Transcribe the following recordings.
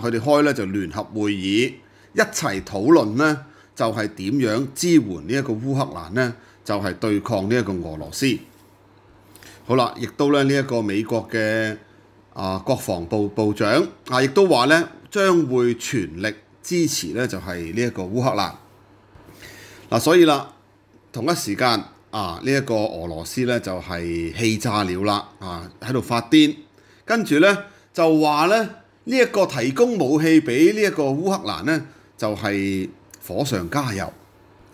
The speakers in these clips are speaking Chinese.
佢哋開咧就聯合會議，一齊討論咧就係點樣支援呢一個烏克蘭咧，就係對抗呢一個俄羅斯。好啦，亦都咧呢一個美國嘅啊國防部部長啊，亦都話咧將會全力支持咧，就係呢一個烏克蘭。嗱，所以啦，同一時間啊，呢一個俄羅斯咧就係氣炸了啦，啊喺度發癲，跟住咧就話咧。呢一個提供武器俾呢一個烏克蘭呢，就係火上加油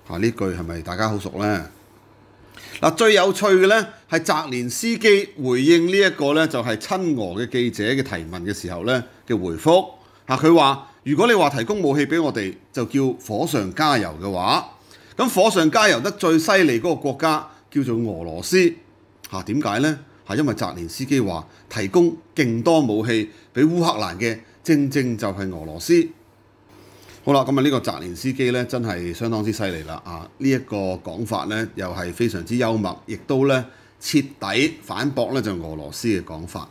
嚇！呢句係咪大家好熟呢？嗱，最有趣嘅呢，係澤連斯基回應呢一個呢，就係親俄嘅記者嘅提問嘅時候呢嘅回覆嚇，佢話：如果你話提供武器俾我哋就叫火上加油嘅話，咁火上加油得最犀利嗰個國家叫做俄羅斯嚇，點解呢？」係因為泽连斯基話提供勁多武器俾烏克蘭嘅，正正就係俄羅斯。好啦，咁啊呢個泽连斯基咧真係相當之犀利啦！啊，呢一個講法咧又係非常之幽默，亦都咧徹底反駁咧就俄羅斯嘅講法。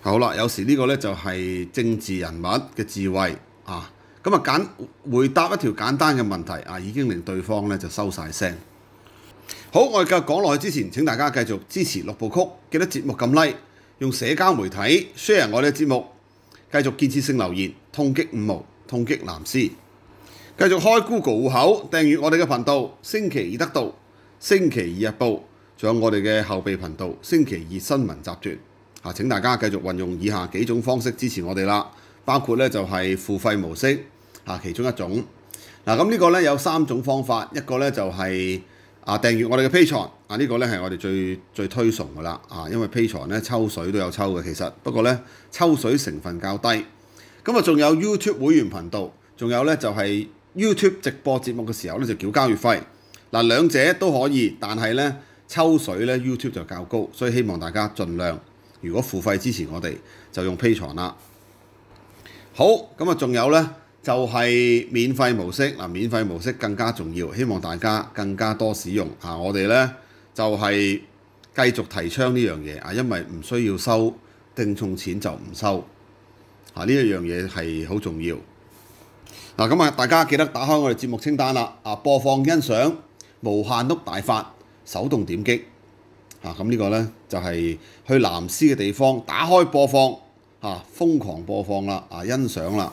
好啦，有時呢個咧就係政治人物嘅智慧啊！咁啊簡回答一條簡單嘅問題啊，已經令對方咧就收曬聲。好，我哋繼續講落去之前，請大家繼續支持六部曲，記得節目撳 Like，用社交媒體 share 我哋嘅節目，繼續建設性留言，痛擊五毛，痛擊藍絲，繼續開 Google 户口訂閱我哋嘅頻道，星期二得到，星期二日報，仲有我哋嘅後備頻道星期二新聞集團，啊，請大家繼續運用以下幾種方式支持我哋啦，包括咧就係付費模式，啊其中一種。嗱咁呢個咧有三種方法，一個咧就係。啊訂閱我哋嘅 Patreon 啊呢個咧係我哋最最推崇嘅啦啊，因為 Patreon 咧抽水都有抽嘅，其實不過咧抽水成分較低，咁啊仲有 YouTube 會員頻道，仲有咧就係 YouTube 直播節目嘅時候咧就繳交月費，嗱兩者都可以，但係咧抽水咧 YouTube 就較高，所以希望大家盡量如果付費支持我哋就用 Patreon 啦。好，咁啊仲有咧。就係免費模式嗱，免費模式更加重要，希望大家更加多使用嚇。我哋咧就係繼續提倡呢樣嘢啊，因為唔需要收定重錢就唔收呢一樣嘢係好重要嗱。咁啊，大家記得打開我哋節目清單啦，啊播放欣賞無限碌大法手動點擊嚇，咁呢個咧就係去藍絲嘅地方打開播放啊，瘋狂播放啦，啊欣賞啦。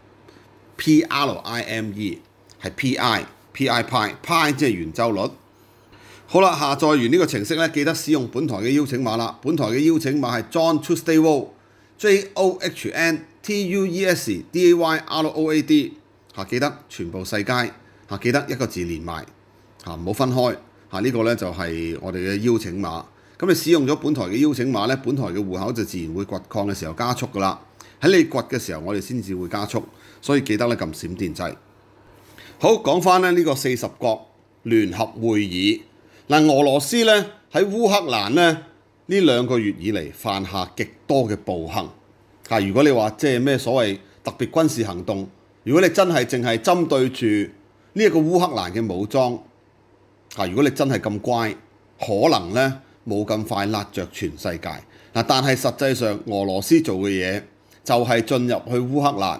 P L I M E 係 P I P I 派 i 即係圓周率。好啦，下載完呢個程式咧，記得使用本台嘅邀請碼啦。本台嘅邀請碼係 John Tuesday w o l l j O H N T U E S D A Y R O A D。嚇，記得全部細界嚇，記得一個字連埋嚇，唔好分開嚇。呢個咧就係我哋嘅邀請碼。咁你使用咗本台嘅邀請碼咧，本台嘅户口就自然會掘礦嘅時候加速噶啦。喺你掘嘅時候，我哋先至會加速。所以記得咧，撳閃電掣。好講翻咧呢個四十國聯合會議嗱，俄羅斯咧喺烏克蘭咧呢兩個月以嚟犯下極多嘅暴行嚇。如果你話即係咩所謂特別軍事行動，如果你真係淨係針對住呢一個烏克蘭嘅武裝嚇，如果你真係咁乖，可能咧冇咁快辣着全世界嗱。但係實際上俄羅斯做嘅嘢就係進入去烏克蘭。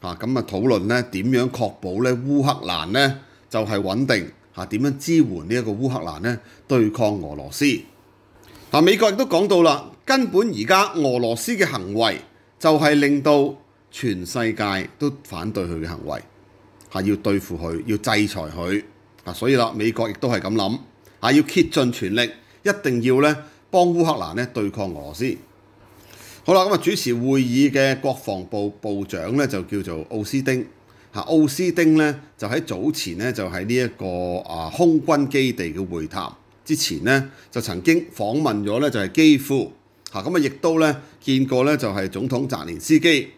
啊，咁啊！討論咧點樣確保咧烏克蘭咧就係穩定嚇？點樣支援呢一個烏克蘭咧對抗俄羅斯？啊，美國亦都講到啦，根本而家俄羅斯嘅行為就係令到全世界都反對佢嘅行為，係要對付佢，要制裁佢。啊，所以啦，美國亦都係咁諗，啊要竭盡全力，一定要咧幫烏克蘭咧對抗俄羅斯。好啦，咁啊主持會議嘅國防部部長咧就叫做奧斯丁嚇，奧斯丁咧就喺早前咧就喺呢一個啊空軍基地嘅會談之前咧就曾經訪問咗咧就係基夫嚇，咁啊亦都咧見過咧就係總統澤連斯基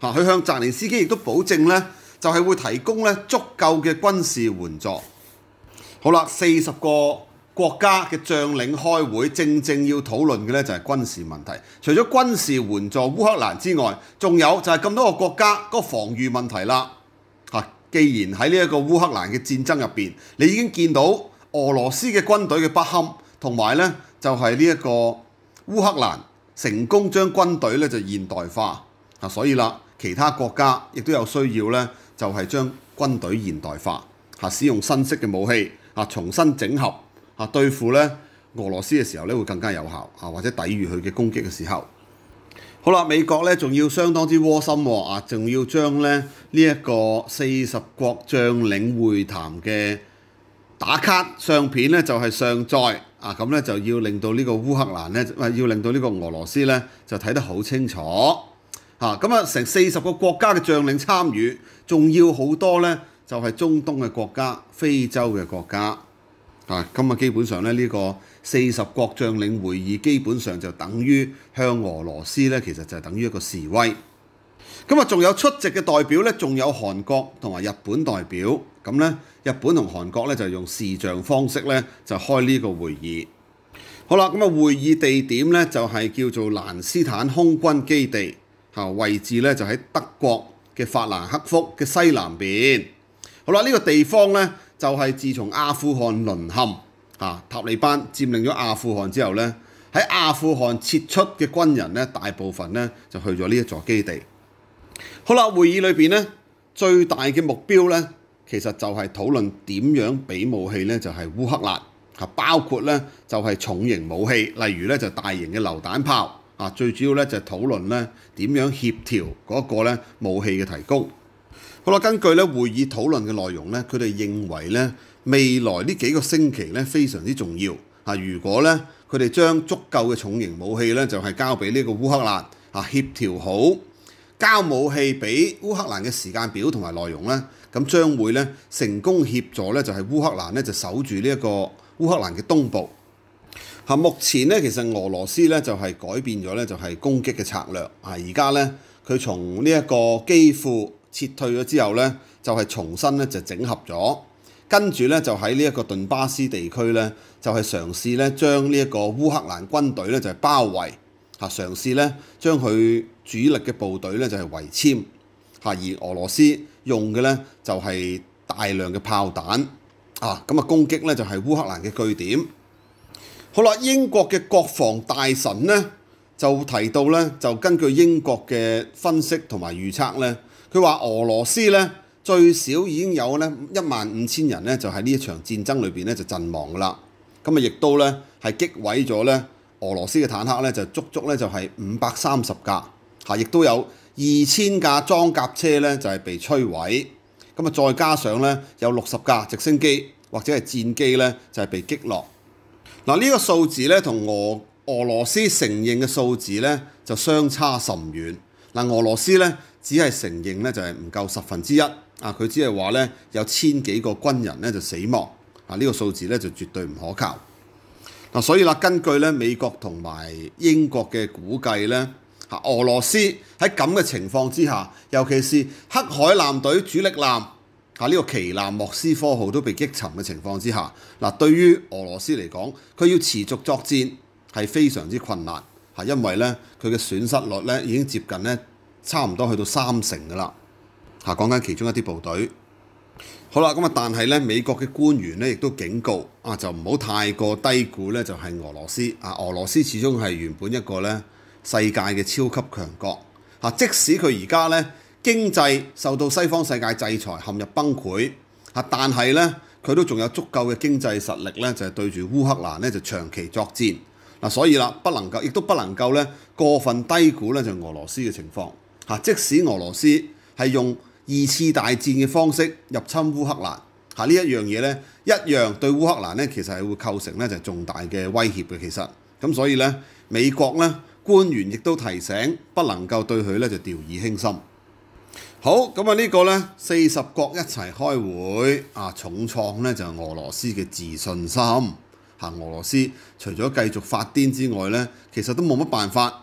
嚇，佢向澤連斯基亦都保證咧就係會提供咧足夠嘅軍事援助。好啦，四十個。國家嘅將領開會，正正要討論嘅咧就係軍事問題。除咗軍事援助烏克蘭之外，仲有就係咁多個國家個防禦問題啦。嚇，既然喺呢一個烏克蘭嘅戰爭入邊，你已經見到俄羅斯嘅軍隊嘅不堪，同埋咧就係呢一個烏克蘭成功將軍隊咧就現代化。啊，所以啦，其他國家亦都有需要咧，就係將軍隊現代化，嚇使用新式嘅武器，啊，重新整合。啊，對付咧俄羅斯嘅時候咧會更加有效啊，或者抵禦佢嘅攻擊嘅時候。好啦，美國咧仲要相當之窩心喎啊，仲要將咧呢一個四十國將領會談嘅打卡相片咧就係上載啊，咁咧就要令到呢個烏克蘭咧，唔要令到呢個俄羅斯咧就睇得好清楚嚇。咁啊，成四十個國家嘅將領參與，仲要好多咧就係中東嘅國家、非洲嘅國家。啊，今日基本上咧，呢個四十國將領會議基本上就等於向俄羅斯咧，其實就等於一個示威。咁啊，仲有出席嘅代表咧，仲有韓國同埋日本代表。咁咧，日本同韓國咧就用視像方式咧，就開呢個會議。好啦，咁啊，會議地點咧就係叫做蘭斯坦空軍基地，嚇位置咧就喺德國嘅法蘭克福嘅西南邊。好啦，呢個地方咧。就係自從阿富汗淪陷嚇，塔利班佔領咗阿富汗之後咧，喺阿富汗撤出嘅軍人咧，大部分咧就去咗呢一座基地。好啦，會議裏邊咧，最大嘅目標咧，其實就係討論點樣俾武器咧，就係烏克蘭啊，包括咧就係重型武器，例如咧就大型嘅榴彈炮啊，最主要咧就係討論咧點樣協調嗰個咧武器嘅提供。好啦，根據咧會議討論嘅內容咧，佢哋認為咧未來呢幾個星期咧非常之重要啊！如果咧佢哋將足夠嘅重型武器咧就係交俾呢個烏克蘭啊協調好交武器俾烏克蘭嘅時間表同埋內容咧，咁將會咧成功協助咧就係烏克蘭咧就守住呢一個烏克蘭嘅東部目前咧其實俄羅斯咧就係改變咗咧就係攻擊嘅策略啊！而家咧佢從呢一個幾乎撤退咗之後咧，就係重新咧就整合咗，跟住咧就喺呢一個頓巴斯地區咧，就係嘗試咧將呢一個烏克蘭軍隊咧就係包圍嚇，嘗試咧將佢主力嘅部隊咧就係圍籠，嚇而俄羅斯用嘅咧就係大量嘅炮彈啊，咁啊攻擊咧就係烏克蘭嘅據點。好啦，英國嘅國防大臣咧就提到咧，就根據英國嘅分析同埋預測咧。佢話俄羅斯咧最少已經有咧一萬五千人咧就喺呢一場戰爭裏邊咧就陣亡啦，咁啊亦都咧係擊毀咗咧俄羅斯嘅坦克咧就足足咧就係五百三十架，嚇，亦都有二千架裝甲車咧就係被摧毀，咁啊再加上咧有六十架直升機或者係戰機咧就係被擊落。嗱呢個數字咧同俄俄羅斯承認嘅數字咧就相差甚遠。嗱俄羅斯咧。只係承認咧就係唔夠十分之一啊！佢只係話咧有千幾個軍人咧就死亡啊！呢個數字咧就絕對唔可靠嗱。所以啦，根據咧美國同埋英國嘅估計咧，哈，俄羅斯喺咁嘅情況之下，尤其是黑海艦隊主力艦哈呢個旗艦莫斯科號都被擊沉嘅情況之下，嗱，對於俄羅斯嚟講，佢要持續作戰係非常之困難，係因為咧佢嘅損失率咧已經接近咧。差唔多去到三成噶啦，嚇講緊其中一啲部隊。好啦，咁啊，但係咧，美國嘅官員咧亦都警告啊，就唔好太過低估咧就係俄羅斯啊。俄羅斯始終係原本一個咧世界嘅超級強國。嚇，即使佢而家咧經濟受到西方世界制裁陷入崩潰嚇，但係咧佢都仲有足夠嘅經濟實力咧，就係對住烏克蘭咧就長期作戰嗱。所以啦，不能夠，亦都不能夠咧過分低估咧就俄羅斯嘅情況。嚇！即使俄羅斯係用二次大戰嘅方式入侵烏克蘭，嚇呢一樣嘢咧，一樣對烏克蘭咧，其實係會構成咧就重大嘅威脅嘅。其實咁所以咧，美國咧官員亦都提醒，不能夠對佢咧就掉以輕心。好咁啊！呢個咧四十國一齊開會啊，重創咧就俄羅斯嘅自信心。嚇！俄羅斯除咗繼續發癲之外咧，其實都冇乜辦法。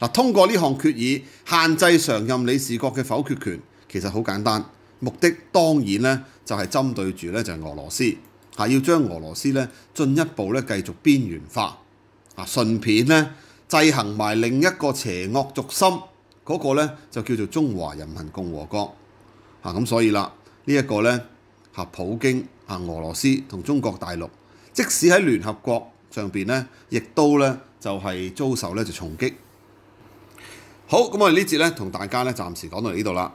嗱，通過呢項決議限制常任理事國嘅否決權，其實好簡單，目的當然咧就係針對住咧就係俄羅斯嚇，要將俄羅斯咧進一步咧繼續邊緣化啊，順便咧製行埋另一個邪惡族心嗰個咧就叫做中華人民共和國嚇咁，所以啦呢一個咧嚇普京啊俄羅斯同中國大陸，即使喺聯合國上邊咧，亦都咧就係遭受咧就重擊。好，咁我哋呢節咧，同大家咧，暫時講到呢度啦。